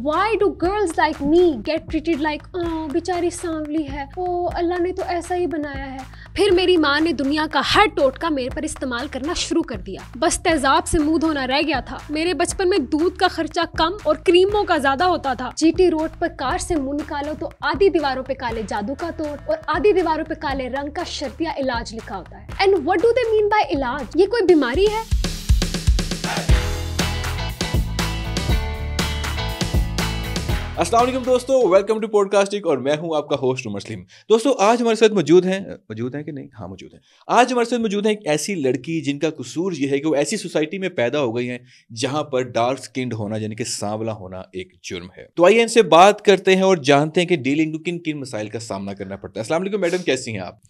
Y do girls like me get treated like बेचारी सांवली है ओ अल्लाह ने तो ऐसा ही बनाया है फिर मेरी माँ ने दुनिया का हर टोटका मेरे पर इस्तेमाल करना शुरू कर दिया बस तेजाब से मुंह धोना रह गया था मेरे बचपन में दूध का खर्चा कम और क्रीमों का ज्यादा होता था जीटी रोड पर कार से मुंह निकालो तो आधी दीवारों पे काले जादू का तोड़ और आधी दीवारों पे काले रंग का शर्तिया इलाज लिखा होता है and what do they mean by इलाज ये कोई बीमारी है असलम दोस्तों वेलकम टू पॉडकास्टिंग और मैं हूं आपका होस्ट उमर सलीम दोस्तों आज हमारे साथ मौजूद हैं मौजूद हैं कि नहीं हाँ मौजूद हैं आज हमारे साथ मौजूद हैं एक ऐसी लड़की जिनका कसूर यह है कि वो ऐसी सोसाइटी में पैदा हो गई हैं जहां पर डार्क स्किंड होना यानी कि सांवला होना एक जुर्म है तो आइए इनसे बात करते हैं और जानते हैं कि डीलिंग किन किन मसाइल का सामना करना पड़ता है असल मैडम कैसी हैं आप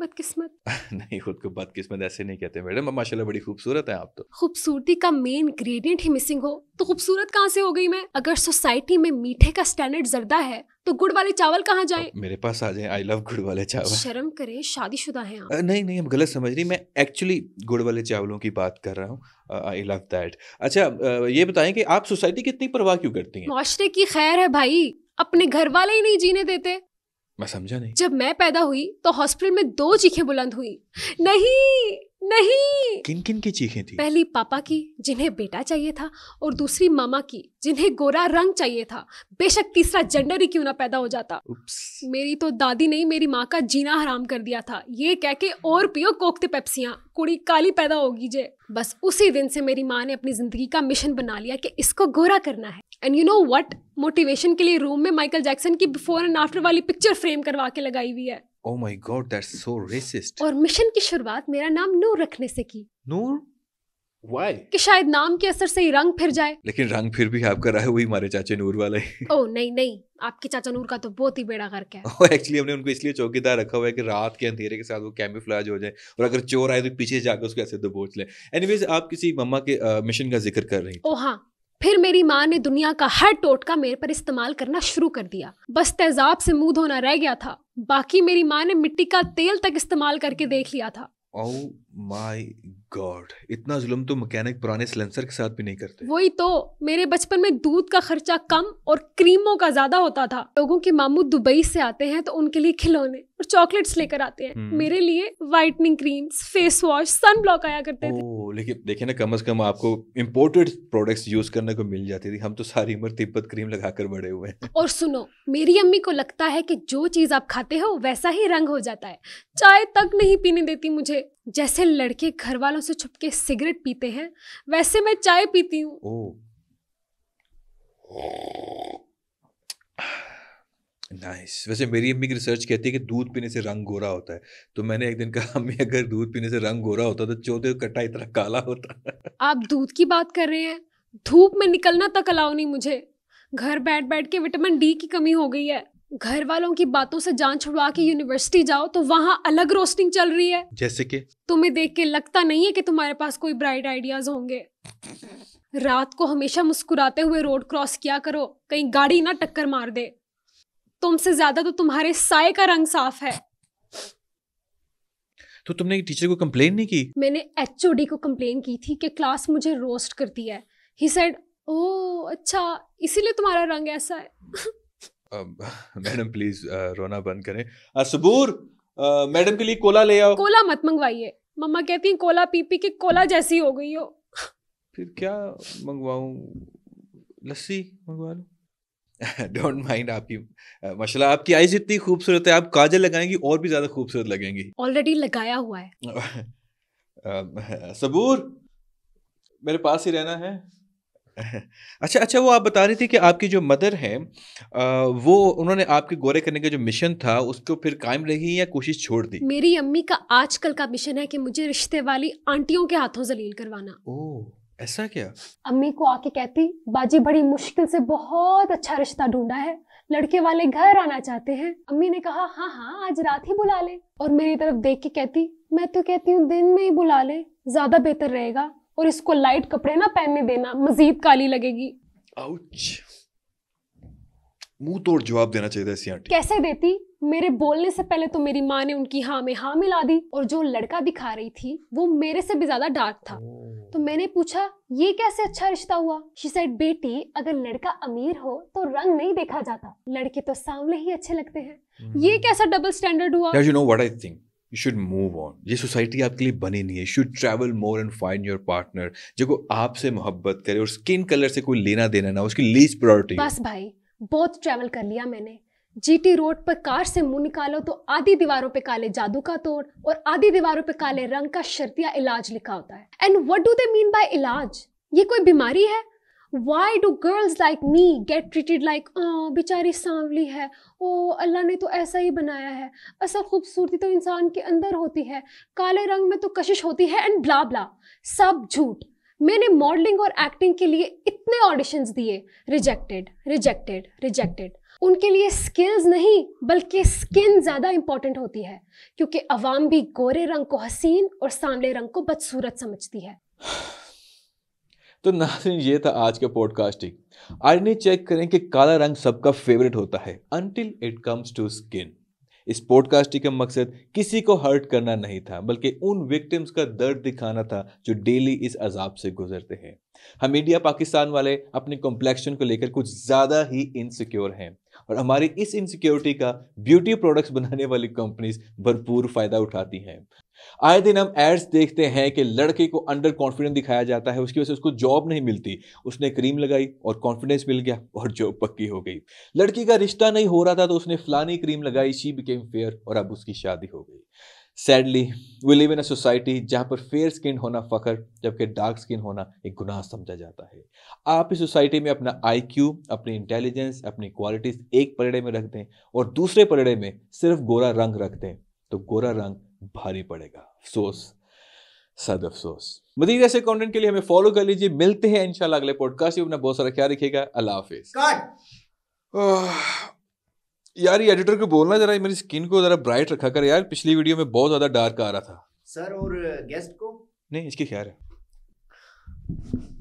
बदकिस्मत नहीं खुद को बदकिस्मत ऐसे नहीं कहते मैडम माशाल्लाह बड़ी खूबसूरत है आप तो खूबसूरती का मेन ग्रेडियंट ही मिसिंग हो तो खूबसूरत कहाँ से हो गई मैं अगर सोसाइटी में मीठे का स्टैंडर्ड जर्दा है तो गुड़ वाले चावल कहाँ जाए मेरे पास आ जाए आई लव गुड़ वाले चावल शर्म करे शादी शुदा है आप नहीं नहीं हम गलत समझ रही मैं एक्चुअली गुड़ वाले चावलों की बात कर रहा हूँ आई लव दैट अच्छा ये बताएं कि आप सोसाइटी की इतनी परवाह क्यों करती हैं माशरे की खैर है भाई अपने घर वाले ही नहीं जीने देते मैं समझा नहीं जब मैं पैदा हुई तो हॉस्पिटल में दो चीखें बुलंद हुई नहीं नहीं किन किन की चीखें थी पहली पापा की जिन्हें बेटा चाहिए था और दूसरी मामा की जिन्हें गोरा रंग चाहिए था बेशक तीसरा जेंडर ही क्यों ना पैदा हो जाता मेरी तो दादी ने मेरी माँ का जीना हराम कर दिया था ये कह के और पियो कोकते पेप्सियाँ कुड़ी काली पैदा होगी जे बस उसी दिन से मेरी माँ ने अपनी जिंदगी का मिशन बना लिया कि इसको गोरा करना है and you know what motivation के लिए रूम में माइकल जैक्सन की बिफोर एंड आफ्टर वाली पिक्चर फ्रेम करवा के लगाई हुई है oh my God that's so racist और मिशन की शुरुआत मेरा नाम नूर रखने से की नूर Why? कि शायद नाम के असर से ही रंग फिर जाए लेकिन रंग फिर भी आपका रहा है वही हमारे चाचा नूर वाले ओ ओह नहीं नहीं आपके चाचा नूर का तो बहुत ही बेड़ा घर है और एक्चुअली हमने उनको इसलिए चौकीदार रखा हुआ है कि रात के अंधेरे के साथ वो कैमिफ्लाज हो जाए और अगर चोर आए तो पीछे जाकर उसको ऐसे दबोच ले एनीवेज आप किसी मम्मा के मिशन का जिक्र कर रही ओ हाँ फिर मेरी माँ ने दुनिया का हर टोटका मेरे पर इस्तेमाल करना शुरू कर दिया बस तेजाब से मुंह धोना रह गया था बाकी मेरी माँ ने मिट्टी का तेल तक इस्तेमाल करके देख लिया था माय गॉड इतना जुल्म तो मैकेनिक पुराने सिलेंसर के साथ भी नहीं करते वही तो मेरे बचपन में दूध का खर्चा कम और क्रीमों का ज्यादा होता था लोगों के मामू दुबई से आते हैं तो उनके लिए खिलौने और चॉकलेट्स लेकर आते हैं हम्म। मेरे लिए whitening creams face wash sunblock आया करते थे लेकिन देखिए ना कम अज कम आपको इम्पोर्टेड प्रोडक्ट्स यूज करने को मिल जाती थी हम तो सारी उम्र तिब्बत क्रीम लगाकर बड़े हुए हैं और सुनो मेरी अम्मी को लगता है कि जो चीज आप खाते हो वैसा ही रंग हो जाता है चाय तक नहीं पीने देती मुझे जैसे लड़के घर वालों से छुपके सिगरेट पीते हैं वैसे मैं चाय पीती हूँ नाइस वैसे मेरी अम्मी की रिसर्च कहती है कि दूध पीने से रंग गोरा होता है तो मैंने एक दिन कहा अम्मी अगर दूध पीने से रंग गोरा होता तो चौदह कट्टा इतना काला होता आप दूध की बात कर रहे हैं धूप में निकलना तक अलाउ नहीं मुझे घर बैठ बैठ के विटामिन डी की कमी हो गई है घर वालों की बातों से जान छुड़वा के यूनिवर्सिटी जाओ तो वहाँ अलग रोस्टिंग चल रही है जैसे कि तुम्हें देख के लगता नहीं है कि तुम्हारे पास कोई ब्राइट आइडियाज होंगे रात को हमेशा मुस्कुराते हुए रोड क्रॉस किया करो कहीं गाड़ी ना टक्कर मार दे तुमसे ज्यादा तो तुम्हारे साय का रंग साफ है तो तुमने टीचर को कंप्लेन नहीं की मैंने एचओडी को कंप्लेन की थी कि क्लास मुझे रोस्ट करती है ही सेड ओ अच्छा इसीलिए तुम्हारा रंग ऐसा है मैडम प्लीज uh, रोना बंद करें uh, सबूर uh, मैडम के लिए कोला ले आओ कोला मत मंगवाइए मम्मा कहती हैं कोला पी पी के कोला जैसी हो गई हो फिर क्या मंगवाऊं लस्सी मंगवा लो डोंट माइंड आपकी मशाला आपकी आईज इतनी खूबसूरत है आप काजल लगाएंगी और भी ज्यादा खूबसूरत लगेंगी ऑलरेडी लगाया हुआ है um, सबूर मेरे पास ही रहना है अच्छा अच्छा वो आप बता रही थी कि आपकी जो मदर हैं वो उन्होंने आपके गोरे करने का जो मिशन था उसको फिर कायम रही या कोशिश छोड़ दी मेरी अम्मी का आजकल का मिशन है कि मुझे रिश्ते वाली आंटियों के हाथों जलील करवाना ओ ऐसा क्या अम्मी को आके कहती बाजी बड़ी मुश्किल से बहुत अच्छा रिश्ता ढूंढा है लड़के वाले घर आना चाहते हैं अम्मी ने कहा हाँ हाँ आज रात ही बुला ले और मेरी तरफ देख के कहती मैं तो कहती हूँ दिन में ही बुला ले ज्यादा बेहतर रहेगा और इसको लाइट कपड़े ना पहनने देना मजीद काली लगेगी मुंह तोड़ जवाब देना चाहिए ऐसी आंटी कैसे देती मेरे बोलने से पहले तो मेरी माँ ने उनकी हाँ में हाँ मिला दी और जो लड़का दिखा रही थी वो मेरे से भी ज्यादा डार्क था तो oh. मैंने पूछा ये कैसे अच्छा रिश्ता हुआ शी सेड बेटी अगर लड़का अमीर हो तो रंग नहीं देखा जाता लड़के तो सांवले ही अच्छे लगते हैं hmm. ये कैसा डबल स्टैंडर्ड हुआ you know what I think you should move on ये सोसाइटी आपके लिए बनी नहीं है you should travel more and find your partner जो आपसे मोहब्बत करे और स्किन कलर से कोई लेना देना ना उसकी लीज प्रायोरिटी बस भाई बहुत ट्रैवल कर लिया मैंने जीटी रोड पर कार से मुंह निकालो तो आधी दीवारों पे काले जादू का तोड़ और आधी दीवारों पे काले रंग का शर्तिया इलाज लिखा होता है and what do they mean by इलाज ये कोई बीमारी है why do girls like me get treated like बेचारी सांवली है ओ अल्लाह ने तो ऐसा ही बनाया है असल खूबसूरती तो इंसान के अंदर होती है काले रंग में तो कशिश होती है एंड ब्ला ब्ला सब झूठ मैंने मॉडलिंग और एक्टिंग के लिए इतने ऑडिशंस दिए रिजेक्टेड रिजेक्टेड रिजेक्टेड उनके लिए स्किल्स नहीं बल्कि स्किन ज़्यादा इम्पॉर्टेंट होती है क्योंकि अवाम भी गोरे रंग को हसीन और सांवले रंग को बदसूरत समझती है तो नाजरीन ये था आज का पॉडकास्टिंग आईने चेक करें कि काला रंग सबका फेवरेट होता है until it comes to skin इस पॉडकास्टिंग का मकसद किसी को हर्ट करना नहीं था बल्कि उन विक्टिम्स का दर्द दिखाना था जो डेली इस अजाब से गुजरते हैं हम इंडिया पाकिस्तान वाले अपने कॉम्प्लेक्शन को लेकर कुछ ज़्यादा ही इनसिक्योर हैं और हमारी इस इनसिक्योरिटी का ब्यूटी प्रोडक्ट्स बनाने वाली कंपनीज भरपूर फ़ायदा उठाती हैं आए दिन हम एड्स देखते हैं कि लड़के को अंडर कॉन्फिडेंस दिखाया जाता है उसकी वजह से उसको जॉब नहीं मिलती उसने क्रीम लगाई और कॉन्फिडेंस मिल गया और जॉब पक्की हो गई लड़की का रिश्ता नहीं हो रहा था तो उसने फलानी क्रीम लगाई शी बिकेम फेयर और अब उसकी शादी हो गई sadly we live in a society जहाँ पर फेयर स्किन होना फ़खर जबकि डार्क स्किन होना एक गुनाह समझा जाता है आप इस सोसाइटी में अपना आई क्यू अपनी इंटेलिजेंस अपनी क्वालिटीज़ एक पलड़े में रख दें और दूसरे पलड़े में सिर्फ गोरा रंग रख दें तो गोरा रंग भारी पड़ेगा अफसोस सद अफसोस मजीद ऐसे कॉन्टेंट के लिए हमें फॉलो कर लीजिए मिलते हैं इंशाल्लाह अगले पॉडकास्ट में अपना बहुत सारा ख्याल रखिएगा अल्लाह हाफिज़ यार ये एडिटर को बोलना जरा मेरी स्किन को जरा ब्राइट रखा कर यार पिछली वीडियो में बहुत ज्यादा डार्क आ रहा था सर और गेस्ट को नहीं इसकी ख्याल है